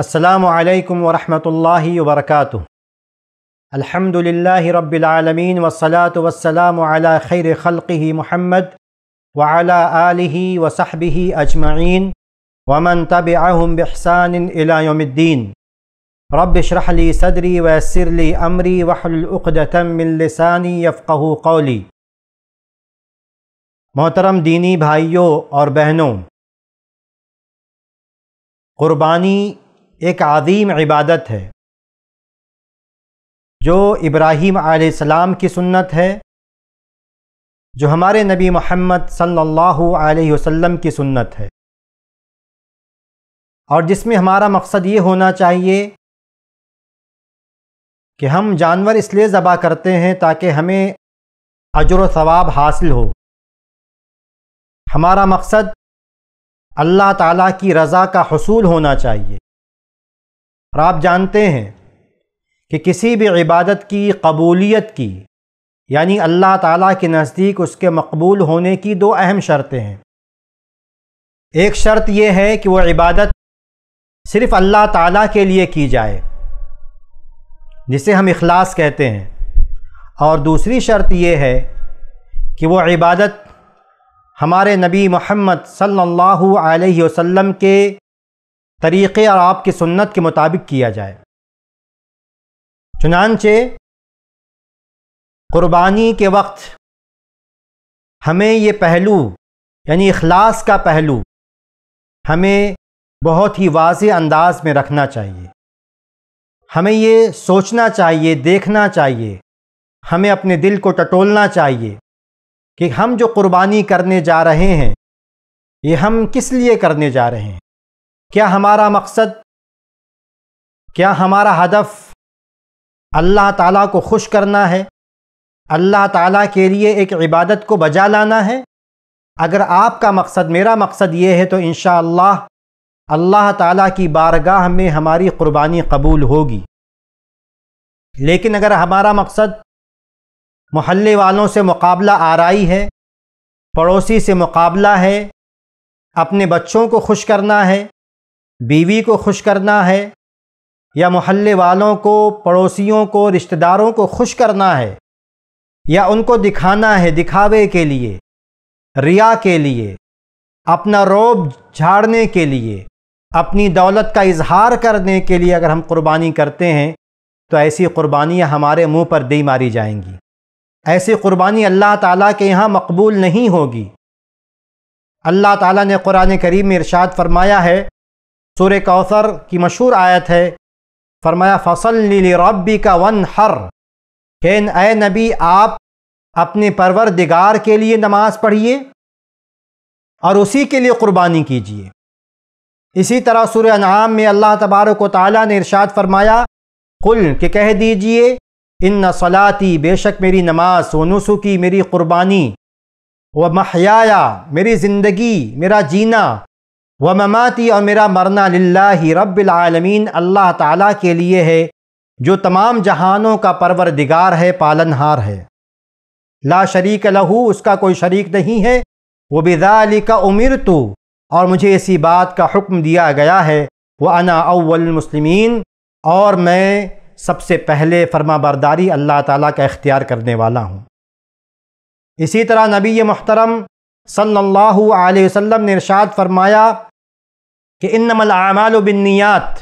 السلام عليكم ورحمة الله وبركاته الحمد لله رب العالمين والصلاة والسلام على خير خلقه محمد وعلى آله وصحبه أجمعين ومن تبعهم بإحسان إلى يوم الدين رب اشرح لي صدري ويسر لي أمري واحلل عقدة من لساني يفقه قولي محترم ديني بھائیوں اور بہنوں قربانی एक अजीम इबादत है जो इब्राहीम आसमाम की सुन्नत है जो हमारे नबी मोहम्मद सल्लल्लाहु अलैहि वसल्लम की सुन्नत है और जिसमें हमारा मकसद ये होना चाहिए कि हम जानवर इसलिए ज़बा करते हैं ताकि हमें अजर सवाब हासिल हो हमारा मकसद अल्लाह ताला की रज़ा का हसूल होना चाहिए और आप जानते हैं कि किसी भी इबादत की कबूलियत की यानी अल्लाह ताला के नज़दीक उसके मकबूल होने की दो अहम शर्तें हैं एक शर्त यह है कि वह इबादत सिर्फ़ अल्लाह ताला के लिए की जाए जिसे हम इखलास कहते हैं और दूसरी शर्त यह है कि वह इबादत हमारे नबी मोहम्मद सल्लल्लाहु अलैहि वसल्लम के तरीक़े और आपकी सुन्नत के मुताबिक किया जाए चुनानचे क़ुरबानी के वक्त हमें ये पहलू यानी अखलास का पहलू हमें बहुत ही वाज अंदाज में रखना चाहिए हमें ये सोचना चाहिए देखना चाहिए हमें अपने दिल को टटोलना चाहिए कि हम जो कुर्बानी करने जा रहे हैं ये हम किस लिए करने जा रहे हैं क्या हमारा मकसद क्या हमारा हदफ अल्लाह ताला को खुश करना है अल्लाह ताला के लिए एक इबादत को बजा लाना है अगर आपका मकसद मेरा मकसद ये है तो इन अल्लाह ताला की बारगाह में हमारी क़ुरबानी कबूल होगी लेकिन अगर हमारा मकसद मोहल्ले वालों से मुकाबला आरई है पड़ोसी से मुकाबला है अपने बच्चों को खुश करना है बीवी को खुश करना है या मोहल्ले वालों को पड़ोसियों को रिश्तेदारों को खुश करना है या उनको दिखाना है दिखावे के लिए रिया के लिए अपना रोब झाड़ने के लिए अपनी दौलत का इजहार करने के लिए अगर हम कुर्बानी करते हैं तो ऐसी कुर्बानियाँ हमारे मुंह पर दी मारी जाएंगी ऐसी कुर्बानी अल्लाह ताला के यहाँ मकबूल नहीं होगी अल्लाह ताला ने कुरान करीम में इरशाद फरमाया है सूर्य कौसर की मशहूर आयत है फरमाया फसल रबी का वन हर हे ए नबी आप अपने परवर दिगार के लिए नमाज पढ़िए और उसी के लिए क़ुरबानी कीजिए इसी तरह सुर नाम में अल्लाह तबारक ताली ने इरशाद फरमाया कुल के कह दीजिए इन न सलाती बेशक मेरी नमाज व मेरी क़ुरबानी व महयाया मेरी ज़िंदगी मेरा जीना व ममाती और मेरा मरना ला रबालमीन अल्लाह ताला के लिए है जो तमाम जहानों का परवरदिगार है पालनहार है ला शरीक लहू उसका कोई शरीक नहीं है वो बिजाली का उमिर तो और मुझे इसी बात का हुक्म दिया गया है वह अना अव्वलमसलिमिन और मैं सबसे पहले फर्माबरदारी अल्लाह ताली का इख्तियार करने वाला हूँ इसी तरह नबी महतरम सल्ला वसम ने इर्शाद फरमाया कि इनमल आमाल बिनियात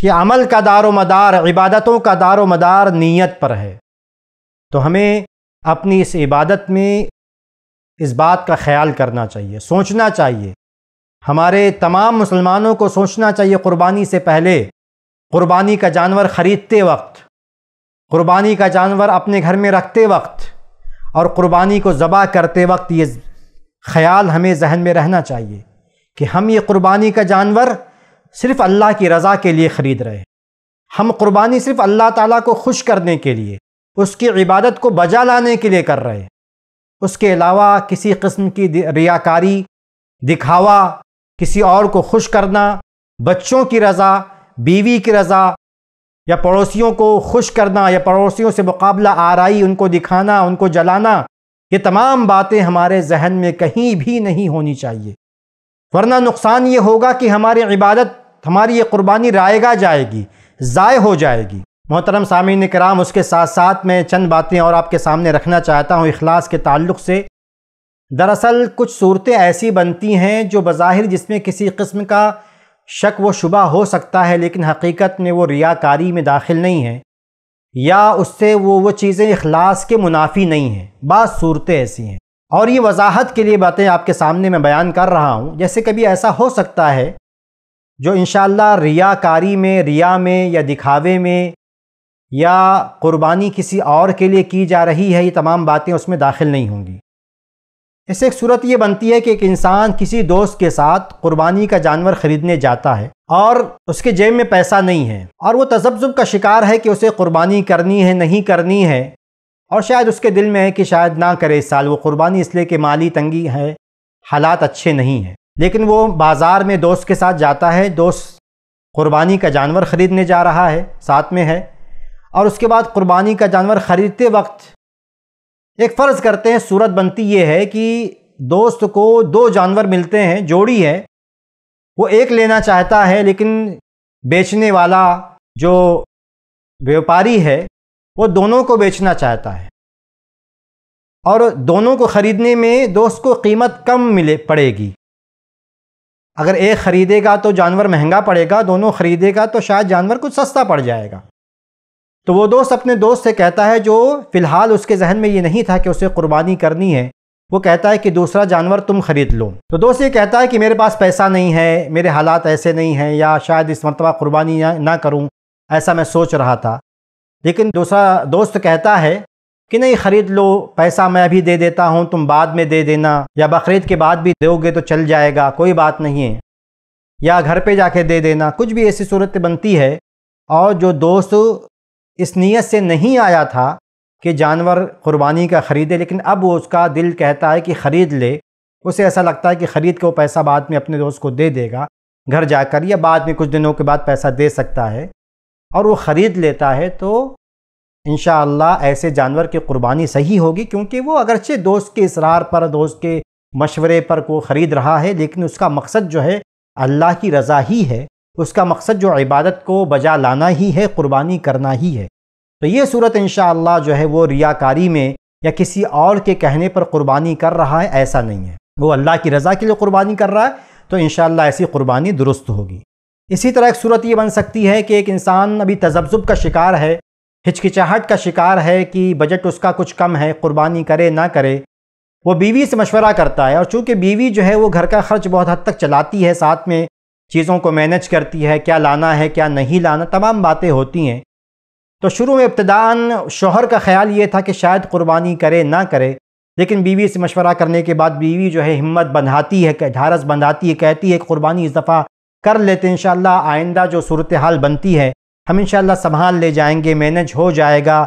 कि अमल का दारो मदार इबादतों का दारो मदार नीयत पर है तो हमें अपनी इस इबादत में इस बात का ख्याल करना चाहिए सोचना चाहिए हमारे तमाम मुसलमानों को सोचना चाहिए क़ुरबानी से पहले क़ुरबानी का जानवर ख़रीदते वक्त क़ुरबानी का जानवर अपने घर में रखते वक्त और क़ुरबानी को ज़बा करते वक्त ये ख्याल हमें जहन में रहना चाहिए कि हम ये क़ुरबानी का जानवर सिर्फ़ अल्लाह की रज़ा के लिए ख़रीद रहे हैं हम क़ुरबानी सिर्फ़ अल्लाह ताला को खुश करने के लिए उसकी इबादत को बजा लाने के लिए कर रहे हैं उसके अलावा किसी किस्म की रियाकारी दिखावा किसी और को खुश करना बच्चों की रज़ा बीवी की रज़ा या पड़ोसियों को खुश करना या पड़ोसियों से मुकाबला आरई उनको दिखाना उनको जलाना ये तमाम बातें हमारे जहन में कहीं भी नहीं होनी चाहिए वरना नुकसान ये होगा कि हमारी इबादत हमारी ये कुर्बानी रायगा जाएगी ज़ाय हो जाएगी मोहतरम सामीन कराम उसके साथ साथ मैं चंद बातें और आपके सामने रखना चाहता हूँ अखलास के ताल्लुक से दरअसल कुछ सूरतें ऐसी बनती हैं जो बज़ाहिर जिसमें किसी किस्म का शक व शुबा हो सकता है लेकिन हकीकत में वो रियाकारी में दाखिल नहीं है या उससे वो वो चीज़ें अखलास के मुनाफी नहीं हैं बात सूरतें ऐसी हैं और ये वजाहत के लिए बातें आपके सामने मैं बयान कर रहा हूँ जैसे कभी ऐसा हो सकता है जो इन रियाकारी में रिया में या दिखावे में या क़ुरबानी किसी और के लिए की जा रही है ये तमाम बातें उसमें दाखिल नहीं होंगी इससे एक सूरत ये बनती है कि एक इंसान किसी दोस्त के साथ क़ुरबानी का जानवर ख़रीदने जाता है और उसके जेब में पैसा नहीं है और वो तजब्ज़ का शिकार है कि उसे क़ुरबानी करनी है नहीं करनी है और शायद उसके दिल में है कि शायद ना करे इस साल वो क़ुरबानी इसलिए कि माली तंगी है हालात अच्छे नहीं हैं लेकिन वो बाज़ार में दोस्त के साथ जाता है दोस्त क़ुरबानी का जानवर ख़रीदने जा रहा है साथ में है और उसके बाद कुर्बानी का जानवर ख़रीदते वक्त एक फ़र्ज़ करते हैं सूरत बनती ये है कि दोस्त को दो जानवर मिलते हैं जोड़ी है वो एक लेना चाहता है लेकिन बेचने वाला जो व्यापारी है वो दोनों को बेचना चाहता है और दोनों को ख़रीदने में दोस्त को कीमत कम मिले पड़ेगी अगर एक ख़रीदेगा तो जानवर महंगा पड़ेगा दोनों ख़रीदेगा तो शायद जानवर कुछ सस्ता पड़ जाएगा तो वो दोस्त अपने दोस्त से कहता है जो फ़िलहाल उसके जहन में ये नहीं था कि उसे कुर्बानी करनी है वो कहता है कि दूसरा जानवर तुम ख़रीद लो तो दोस्त ये कहता है कि मेरे पास पैसा नहीं है मेरे हालात ऐसे नहीं हैं या शायद इस मरतबा कुर्बानी ना करूँ ऐसा मैं सोच रहा था लेकिन दूसरा दोस्त कहता है कि नहीं ख़रीद लो पैसा मैं अभी दे देता हूँ तुम बाद में दे देना या बकरीद के बाद भी दोगे तो चल जाएगा कोई बात नहीं है या घर पे जाके दे देना कुछ भी ऐसी सूरत बनती है और जो दोस्त इस नीयत से नहीं आया था कि जानवर क़ुरबानी का ख़रीदे लेकिन अब वो उसका दिल कहता है कि ख़रीद ले उसे ऐसा लगता है कि ख़रीद के वो पैसा बाद में अपने दोस्त को दे देगा घर जाकर या बाद में कुछ दिनों के बाद पैसा दे सकता है और वो ख़रीद लेता है तो इन ऐसे जानवर की कुर्बानी सही होगी क्योंकि वो अगरचे दोस्त के इसरार पर दोस्त के मशवरे पर को ख़रीद रहा है लेकिन उसका मकसद जो है अल्लाह की रज़ा ही है उसका मकसद जो इबादत को बजा लाना ही है कुर्बानी करना ही है तो ये सूरत इन जो है वो रियाकारी में या किसी और के कहने पर कुर्बानी कर रहा है ऐसा नहीं है वो अल्लाह की रज़ा के लिए कुर्बानी कर रहा है तो इन ऐसी कुर्बानी दुरुस्त होगी इसी तरह एक सूरत ये बन सकती है कि एक इंसान अभी तजब्ज़ुब का शिकार है हिचकिचाहट का शिकार है कि बजट उसका कुछ कम है कुर्बानी करे ना करे वो बीवी से मशवरा करता है और चूँकि बीवी जो है वो घर का खर्च बहुत हद तक चलाती है साथ में चीज़ों को मैनेज करती है क्या लाना है क्या नहीं लाना तमाम बातें होती हैं तो शुरू में इब्तदान शोहर का ख्याल ये था कि शायद कुर्बानी करे ना करे लेकिन बीवी से मशवरा करने के बाद बीवी जो है हिम्मत बंधाती है ढारस बंधाती है कहती है कि कुर्बानी इस दफ़ा कर लेते हैं इन आइंदा जो सूरत हाल बनती है हम इन संभाल ले जाएंगे मैनेज हो जाएगा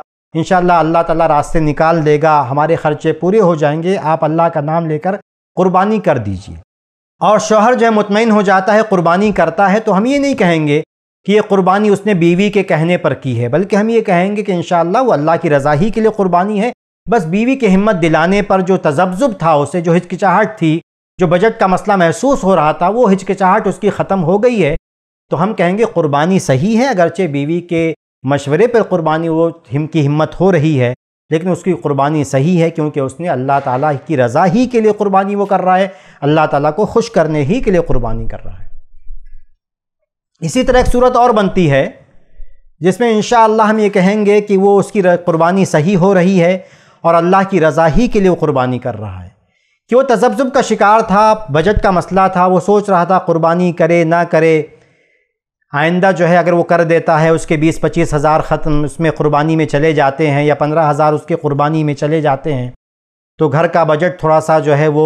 इन अल्लाह ताला रास्ते निकाल देगा हमारे ख़र्चे पूरे हो जाएंगे आप अल्लाह का नाम लेकर कुर्बानी कर दीजिए और शोहर जो मुतमिन हो जाता है कुर्बानी करता है तो हम ये नहीं कहेंगे कि ये कुर्बानी उसने बीवी के कहने पर की है बल्कि हम ये कहेंगे कि इन वो अल्लाह की रज़ा ही के लिए कुर्बानी है बस बीवी के हिम्मत दिलाने पर जो तजब्जुब था उसे जो हिचकिचाहट थी जो बजट का मसला महसूस हो रहा था वो हिचकिचाहट उसकी ख़त्म हो गई है तो हम कहेंगे कुर्बानी सही है अगरचे बीवी के मशवरे पर कुर्बानी वो हिम की हिम्मत हो रही है लेकिन उसकी कुर्बानी सही है क्योंकि उसने अल्लाह ताला की रज़ा ही के लिए कुर्बानी वो कर रहा है अल्लाह ताला को खुश करने ही के लिए कुर्बानी कर रहा है इसी तरह एक सूरत और बनती है जिसमें इन हम ये कहेंगे कि वो उसकी कुर्बानी सही हो रही है और अल्लाह की रज़ा ही के लिए वो कुर्बानी कर रहा है कि वो तजब्जुब का शिकार था बजट का मसला था वो सोच रहा था कुर्बानी करे ना करे आइंदा जो है अगर वो कर देता है उसके बीस पच्चीस हज़ार ख़त्म उसमें कुर्बानी में चले जाते हैं या पंद्रह हज़ार उसके कुर्बानी में चले जाते हैं तो घर का बजट थोड़ा सा जो है वो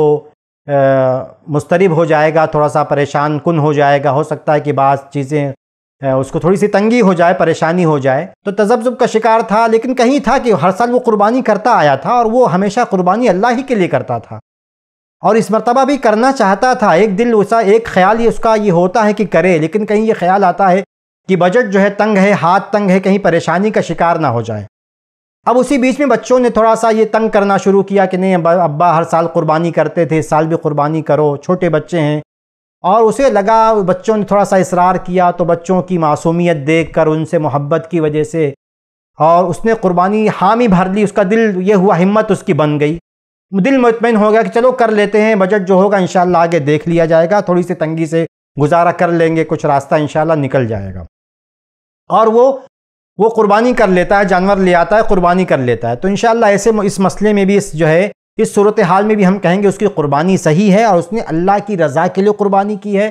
मुस्तरब हो जाएगा थोड़ा सा परेशान कन हो जाएगा हो सकता है कि बात चीज़ें उसको थोड़ी सी तंगी हो जाए परेशानी हो जाए तो तजब्जुब का शिकार था लेकिन कहीं था कि हर साल वो कुर्बानी करता आया था और वो हमेशा कुर्बानी अल्लाह ही के लिए करता था और इस मरतबा भी करना चाहता था एक दिल उसका एक ख्याल ही उसका ये होता है कि करे लेकिन कहीं ये ख्याल आता है कि बजट जो है तंग है हाथ तंग है कहीं परेशानी का शिकार ना हो जाए अब उसी बीच में बच्चों ने थोड़ा सा ये तंग करना शुरू किया कि नहीं अब्बा हर साल कुर्बानी करते थे इस साल भी कुर्बानी करो छोटे बच्चे हैं और उसे लगा बच्चों ने थोड़ा सा इसरार किया तो बच्चों की मासूमियत देख कर उनसे मोहब्बत की वजह से और उसने कुर्बानी हामी भर ली उसका दिल ये हुआ हिम्मत उसकी बन गई दिल मुतमिन हो गया कि चलो कर लेते हैं बजट जो होगा इन आगे देख लिया जाएगा थोड़ी सी तंगी से गुजारा कर लेंगे कुछ रास्ता इन निकल जाएगा और वो वो कुर्बानी कर लेता है जानवर ले आता है कुर्बानी कर लेता है तो इन ऐसे इस मसले में भी इस जो है इस सूरत हाल में भी हम कहेंगे उसकी कुर्बानी सही है और उसने अल्लाह की रज़ा के लिए कुर्बानी की है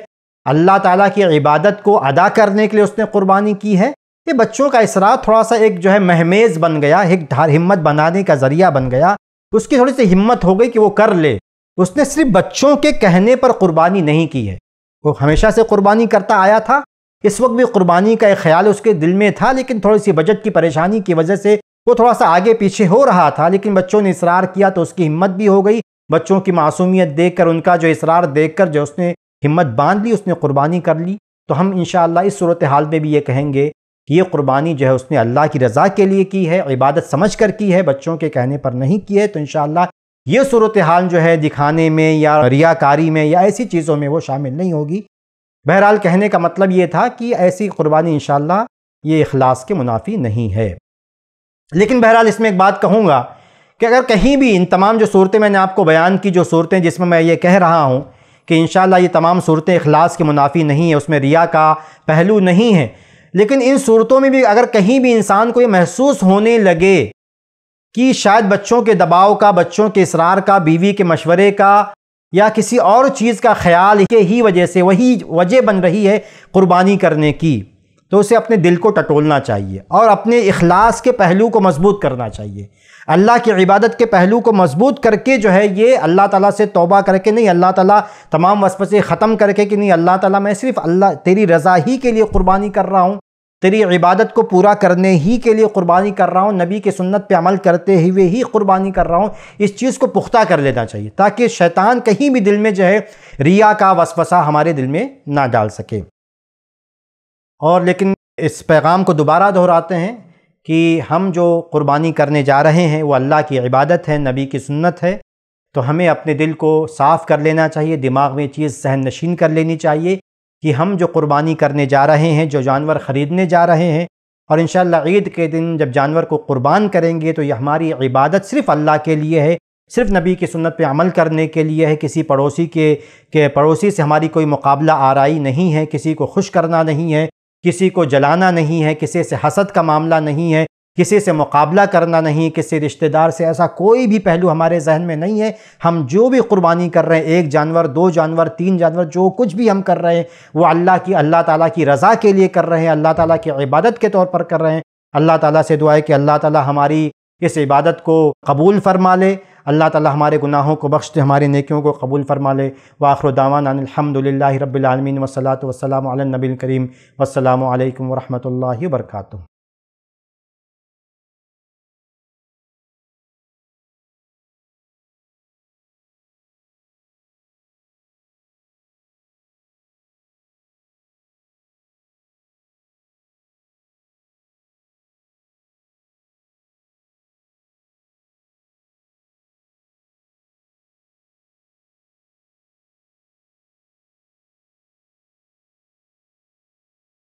अल्लाह ताला की इबादत को अदा करने के लिए उसने कुर्बानी की है ये बच्चों का इसरा थोड़ा सा एक जो है महमेज़ बन गया एक धार हिम्मत बनाने का ज़रिया बन गया उसकी थोड़ी सी हिम्मत हो गई कि वो कर ले उसने सिर्फ बच्चों के कहने पर कुर्बानी नहीं की है वो हमेशा से कुर्बानी करता आया था इस वक्त भी कुर्बानी का एक ख्याल उसके दिल में था लेकिन थोड़ी सी बजट की परेशानी की वजह से वो थोड़ा सा आगे पीछे हो रहा था लेकिन बच्चों ने इसरार किया तो उसकी हिम्मत भी हो गई बच्चों की मासूमियत देखकर उनका जो इसरार देखकर जो उसने हिम्मत बांध ली उसने कुर्बानी कर ली तो हम इन इस सूरत हाल में भी ये कहेंगे कि ये कुर्बानी जो है उसने अल्लाह की रज़ा के लिए की है इबादत समझ कर की है बच्चों के कहने पर नहीं की है तो इन ये सूरत हाल जो है दिखाने में या रियाकारी में या ऐसी चीज़ों में वो शामिल नहीं होगी बहरहाल कहने का मतलब ये था कि ऐसी कुर्बानी इन ये अखलास के मुनाफी नहीं है लेकिन बहरहाल इसमें एक बात कहूँगा कि अगर कहीं भी इन तमाम जो सूरतें मैंने आपको बयान की जो सूरतें जिसमें मैं ये कह रहा हूँ कि इन ये तमाम सूरतें अखलास के मुनाफी नहीं है उसमें रिया का पहलू नहीं है लेकिन इन सूरतों में भी अगर कहीं भी इंसान को ये महसूस होने लगे कि शायद बच्चों के दबाव का बच्चों के इसरार का बीवी के मशवरे का या किसी और चीज़ का ख्याल के ही वजह से वही वजह बन रही है क़ुरबानी करने की तो उसे अपने दिल को टटोलना चाहिए और अपने इखलास के पहलू को मजबूत करना चाहिए अल्लाह की इबादत के पहलू को मजबूत करके जो है ये अल्लाह ताला से तौबा करके नहीं अल्लाह ताला तमाम वसपसे ख़त्म करके कि नहीं अल्लाह ताला मैं सिर्फ़ अल्लाह तेरी रज़ा ही के लिए क़ुरबानी कर रहा हूँ तेरी इबादत को पूरा करने ही के लिए क़ुरबानी कर रहा हूँ नबी के सुन्नत पे अमल करते हुए ही क़ुरबानी कर रहा हूँ इस चीज़ को पुख्ता कर लेना चाहिए ताकि शैतान कहीं भी दिल में जो है रिया का वसवसा हमारे दिल में ना डाल सके और लेकिन इस पैगाम को दोबारा दोहराते हैं कि हम जो क़ुरबानी करने जा रहे हैं वो अल्लाह की इबादत है नबी की सुन्नत है तो हमें अपने दिल को साफ़ कर लेना चाहिए दिमाग में चीज़ सहन नशीन कर लेनी चाहिए कि हम जो कुर्बानी करने जा रहे हैं जो जानवर ख़रीदने जा रहे हैं और इन ईद के दिन जब जानवर को कुर्बान करेंगे तो ये हमारी इबादत सिर्फ़ अल्लाह के लिए है सिर्फ नबी की सुन्नत पे अमल करने के लिए है किसी पड़ोसी के के पड़ोसी से हमारी कोई मुकाबला आरई नहीं है किसी को खुश करना नहीं है किसी को जलाना नहीं है किसी से हसद का मामला नहीं है किसी से मुकाबला करना नहीं किसी रिश्तेदार से ऐसा कोई भी पहलू हमारे जहन में नहीं है हम जो भी कुर्बानी कर रहे हैं एक जानवर दो जानवर तीन जानवर जो कुछ भी हम कर रहे हैं वो अल्लाह की अल्लाह ताला की रज़ा के लिए कर रहे हैं अल्लाह ताला की इबादत के तौर पर कर रहे हैं अल्लाह ताला से दुआ है कि अल्लाह ताला हमारी इस इबादत को कबूल फरमा ले अल्लाह ताला हमारे गुनाहों को बख्श दे हमारी नेकियों को कबूल फरमा ले वाखर दावान अलहमदिल्ला रबालमीन वसलात वसलाम नबील करीम वसलम वरहमल वर्का